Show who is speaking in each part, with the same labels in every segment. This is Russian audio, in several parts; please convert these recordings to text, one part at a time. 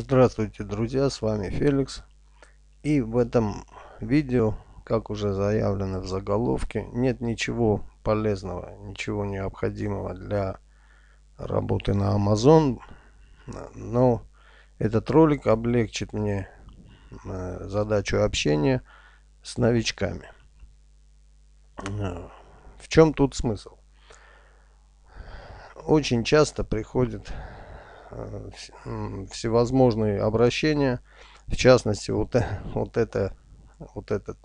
Speaker 1: Здравствуйте, друзья, с вами Феликс. И в этом видео, как уже заявлено в заголовке, нет ничего полезного, ничего необходимого для работы на Amazon. Но этот ролик облегчит мне э, задачу общения с новичками. В чем тут смысл? Очень часто приходит Э, всевозможные обращения. В частности, вот, э, вот, это, вот, этот,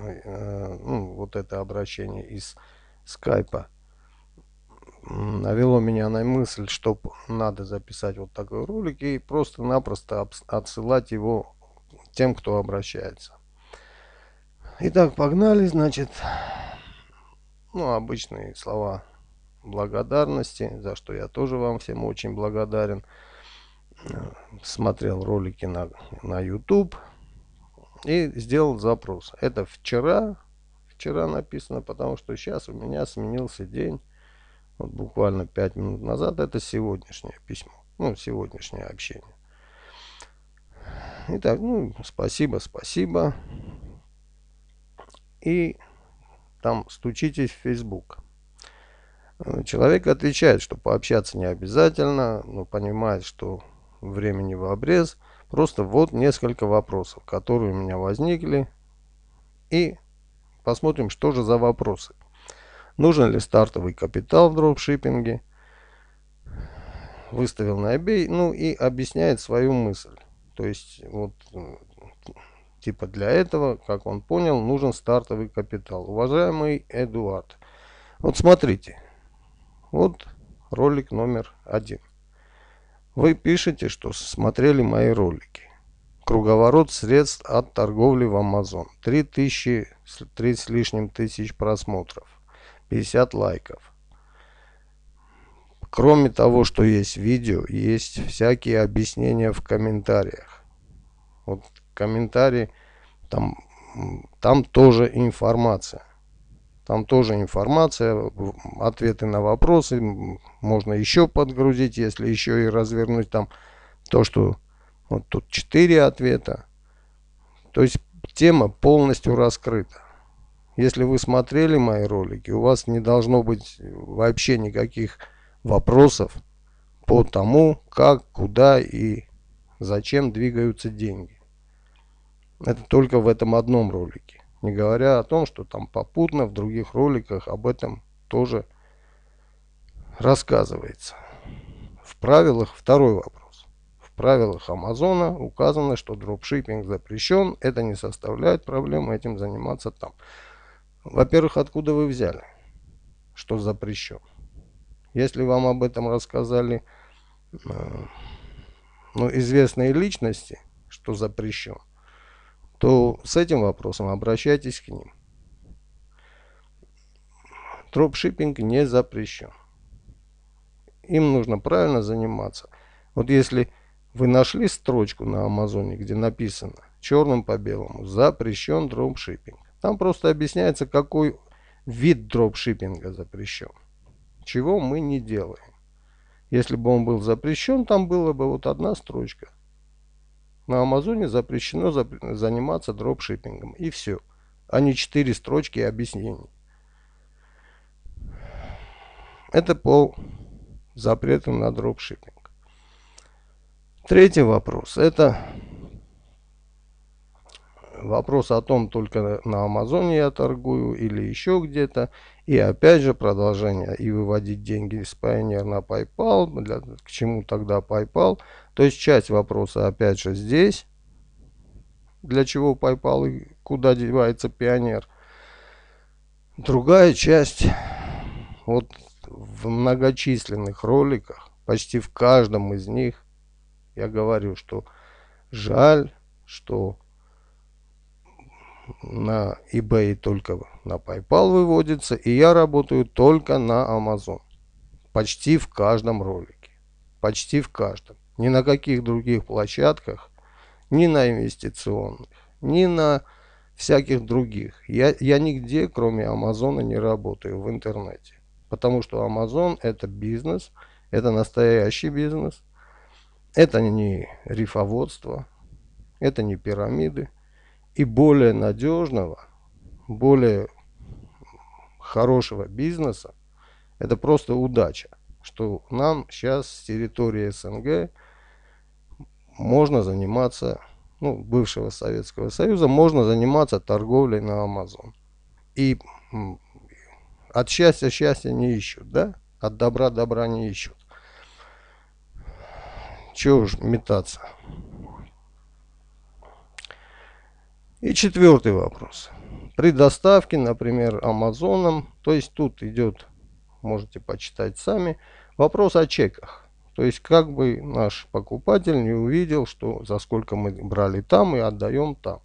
Speaker 1: э, ну, вот это обращение из скайпа навело меня на мысль, что надо записать вот такой ролик и просто-напросто отсылать его тем, кто обращается. Итак, погнали, значит, ну, обычные слова благодарности, за что я тоже вам всем очень благодарен. Смотрел ролики на, на YouTube и сделал запрос. Это вчера, вчера написано, потому что сейчас у меня сменился день. Вот буквально 5 минут назад это сегодняшнее письмо. Ну, сегодняшнее общение. Итак, ну, спасибо, спасибо. И там стучитесь в Facebook. Э, человек отвечает, что пообщаться не обязательно, но понимает, что времени в обрез. Просто вот несколько вопросов, которые у меня возникли. И посмотрим, что же за вопросы. Нужен ли стартовый капитал в дропшиппинге? Выставил на eBay, ну и объясняет свою мысль. То есть, вот, типа для этого, как он понял, нужен стартовый капитал. Уважаемый Эдуард, вот смотрите, вот ролик номер один. Вы пишете, что смотрели мои ролики. Круговорот средств от торговли в Amazon. 3000, 30 с лишним тысяч просмотров. 50 лайков. Кроме того, что есть видео, есть всякие объяснения в комментариях. Вот комментарии, там, там тоже информация. Там тоже информация, ответы на вопросы. Можно еще подгрузить, если еще и развернуть там то, что вот тут 4 ответа. То есть тема полностью раскрыта. Если вы смотрели мои ролики, у вас не должно быть вообще никаких вопросов по тому, как, куда и зачем двигаются деньги. Это только в этом одном ролике. Не говоря о том, что там попутно в других роликах об этом тоже рассказывается. В правилах второй вопрос. В правилах Амазона указано, что дропшиппинг запрещен. Это не составляет проблемы этим заниматься там. Во-первых, откуда вы взяли, что запрещен? Если вам об этом рассказали э, ну, известные личности, что запрещен, то с этим вопросом обращайтесь к ним. Дропшиппинг не запрещен. Им нужно правильно заниматься. Вот если вы нашли строчку на Амазоне, где написано черным по белому «Запрещен дропшиппинг». Там просто объясняется, какой вид дропшиппинга запрещен. Чего мы не делаем. Если бы он был запрещен, там была бы вот одна строчка. На Амазоне запрещено зап заниматься дропшиппингом. И все. А не четыре строчки объяснений. Это пол запретам на дропшиппинг. Третий вопрос. Это Вопрос о том, только на Амазоне я торгую или еще где-то. И опять же продолжение. И выводить деньги из Pioneer на PayPal. Для, к чему тогда PayPal? То есть часть вопроса опять же здесь. Для чего PayPal и куда девается Pioneer? Другая часть. Вот в многочисленных роликах, почти в каждом из них, я говорю, что жаль, что на eBay только на PayPal выводится, и я работаю только на Amazon. Почти в каждом ролике. Почти в каждом. Ни на каких других площадках, ни на инвестиционных, ни на всяких других. Я, я нигде, кроме Амазона, не работаю в интернете. Потому что Amazon это бизнес, это настоящий бизнес. Это не рифоводство, это не пирамиды и более надежного, более хорошего бизнеса, это просто удача, что нам сейчас с территории СНГ можно заниматься, ну, бывшего Советского Союза, можно заниматься торговлей на Амазон. И от счастья счастья не ищут, да? От добра добра не ищут. Чего уж метаться. И четвертый вопрос. При доставке, например, Амазоном, то есть тут идет, можете почитать сами, вопрос о чеках. То есть как бы наш покупатель не увидел, что за сколько мы брали там и отдаем там.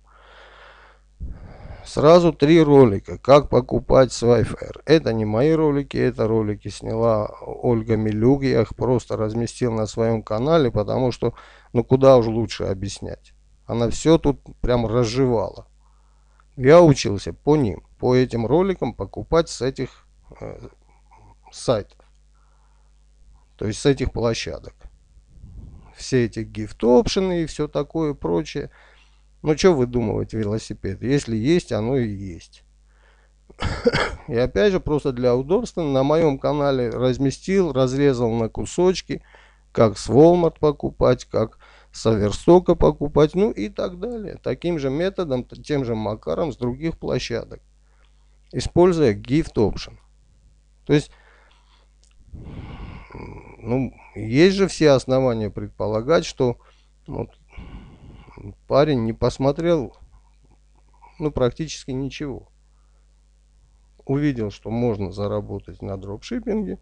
Speaker 1: Сразу три ролика. Как покупать с Wi-Fi. Это не мои ролики, это ролики сняла Ольга Милюг, Я их просто разместил на своем канале, потому что ну куда уж лучше объяснять. Она все тут прям разжевала. Я учился по ним, по этим роликам покупать с этих э, сайтов. То есть с этих площадок. Все эти гифт-опшены и все такое прочее. Ну, что выдумывать велосипед? Если есть, оно и есть. И опять же, просто для удобства на моем канале разместил, разрезал на кусочки, как с Walmart покупать, как с Аверстока покупать, ну и так далее. Таким же методом, тем же макаром с других площадок, используя gift option. То есть, ну, есть же все основания предполагать, что вот, парень не посмотрел, ну, практически ничего. Увидел, что можно заработать на дропшиппинге,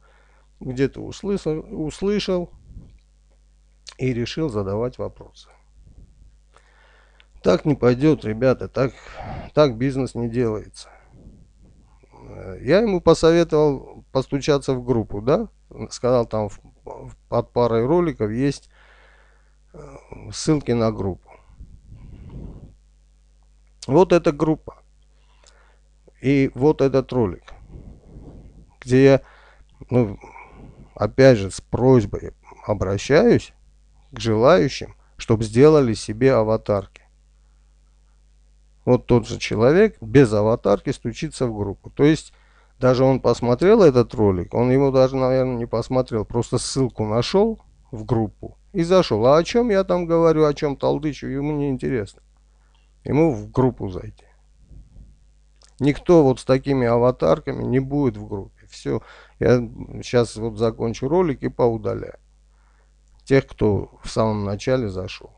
Speaker 1: где-то услышал, услышал и решил задавать вопросы. Так не пойдет, ребята, так, так бизнес не делается. Я ему посоветовал постучаться в группу, да? Сказал, там в, в, под парой роликов есть э, ссылки на группу. Вот эта группа. И вот этот ролик, где я, ну, опять же, с просьбой обращаюсь к желающим, чтобы сделали себе аватарки. Вот тот же человек без аватарки стучится в группу. То есть даже он посмотрел этот ролик, он его даже, наверное, не посмотрел, просто ссылку нашел в группу и зашел. А о чем я там говорю, о чем толдычу, ему не интересно. Ему в группу зайти. Никто вот с такими аватарками не будет в группе. Все, я сейчас вот закончу ролик и поудаляю тех, кто в самом начале зашел.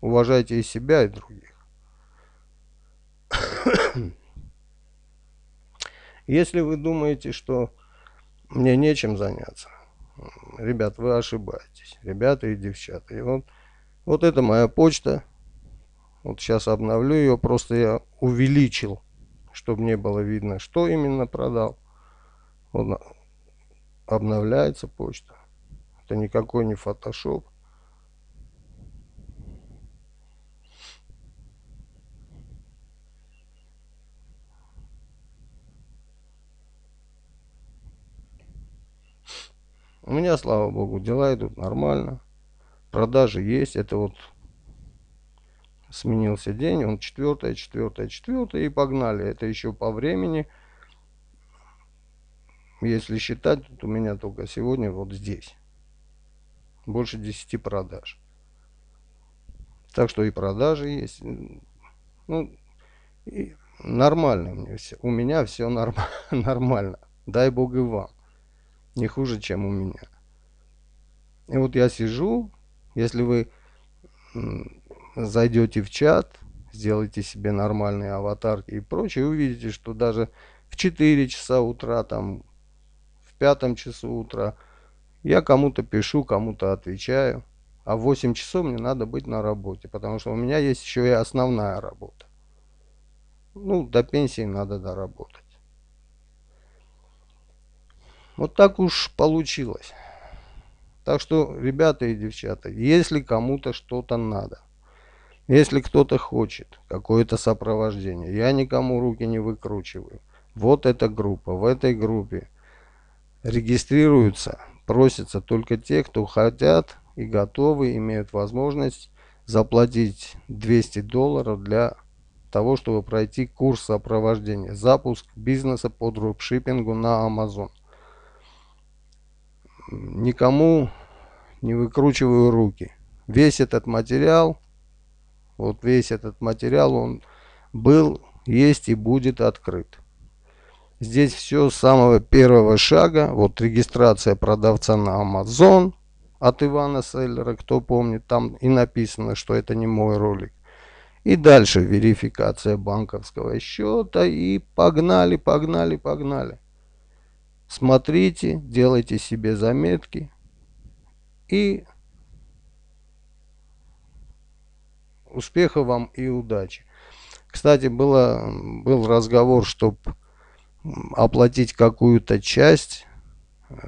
Speaker 1: Уважайте и себя, и других. Если вы думаете, что мне нечем заняться, ребят, вы ошибаетесь. Ребята и девчата. И вот, вот это моя почта. Вот сейчас обновлю ее. Просто я увеличил, чтобы не было видно, что именно продал. Вот обновляется почта. Это никакой не фотошоп. У меня, слава богу, дела идут нормально. Продажи есть. Это вот сменился день. Он четвертое, четвертое, четвертое. И погнали. Это еще по времени. Если считать, тут у меня только сегодня вот здесь больше 10 продаж. Так что и продажи есть. Ну, и нормально мне все. У меня все норм нормально. Дай бог и вам. Не хуже, чем у меня. И вот я сижу, если вы зайдете в чат, сделайте себе нормальные аватарки и прочее, и увидите, что даже в 4 часа утра, там, в 5 часу утра – я кому-то пишу, кому-то отвечаю. А в 8 часов мне надо быть на работе, потому что у меня есть еще и основная работа. Ну, до пенсии надо доработать. Вот так уж получилось. Так что, ребята и девчата, если кому-то что-то надо, если кто-то хочет какое-то сопровождение, я никому руки не выкручиваю. Вот эта группа, в этой группе регистрируются Просятся только те, кто хотят и готовы, имеют возможность заплатить 200 долларов для того, чтобы пройти курс сопровождения, запуск бизнеса по дропшиппингу на Amazon. Никому не выкручиваю руки. Весь этот материал, вот весь этот материал, он был, есть и будет открыт. Здесь все с самого первого шага. Вот регистрация продавца на Amazon от Ивана Селлера, кто помнит. Там и написано, что это не мой ролик. И дальше верификация банковского счета. И погнали, погнали, погнали. Смотрите, делайте себе заметки. И успехов вам и удачи. Кстати, было, был разговор, чтобы оплатить какую-то часть,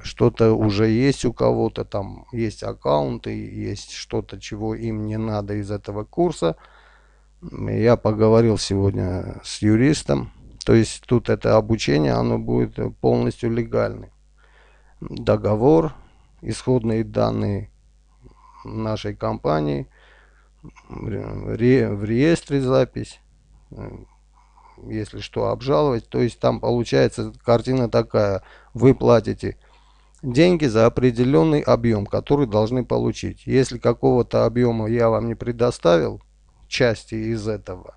Speaker 1: что-то уже есть у кого-то, там есть аккаунты, есть что-то, чего им не надо из этого курса. Я поговорил сегодня с юристом, то есть тут это обучение, оно будет полностью легальным. Договор, исходные данные нашей компании, в реестре запись, если что, обжаловать. То есть там получается картина такая. Вы платите деньги за определенный объем, который должны получить. Если какого-то объема я вам не предоставил, части из этого,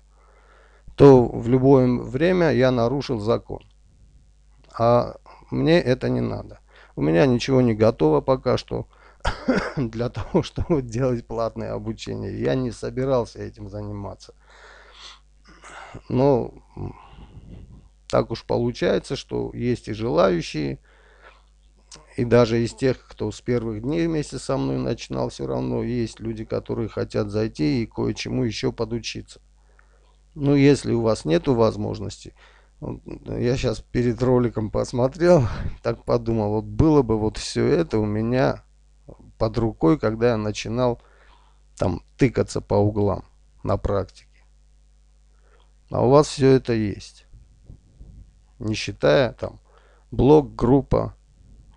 Speaker 1: то в любое время я нарушил закон. А мне это не надо. У меня ничего не готово пока что для того, чтобы делать платное обучение. Я не собирался этим заниматься но ну, так уж получается, что есть и желающие, и даже из тех, кто с первых дней вместе со мной начинал, все равно есть люди, которые хотят зайти и кое-чему еще подучиться. Ну, если у вас нету возможности, я сейчас перед роликом посмотрел, так подумал, вот было бы вот все это у меня под рукой, когда я начинал там тыкаться по углам на практике. А у вас все это есть. Не считая там блог, группа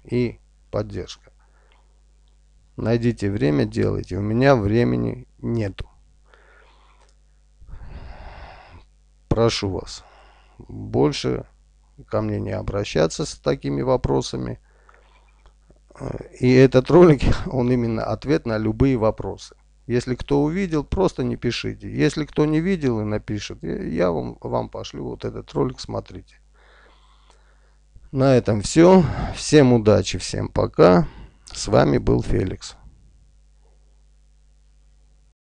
Speaker 1: и поддержка. Найдите время, делайте. У меня времени нету. Прошу вас больше ко мне не обращаться с такими вопросами. И этот ролик, он именно ответ на любые вопросы. Если кто увидел, просто не пишите. Если кто не видел и напишет, я вам, вам пошлю вот этот ролик, смотрите. На этом все. Всем удачи, всем пока. С вами был Феликс.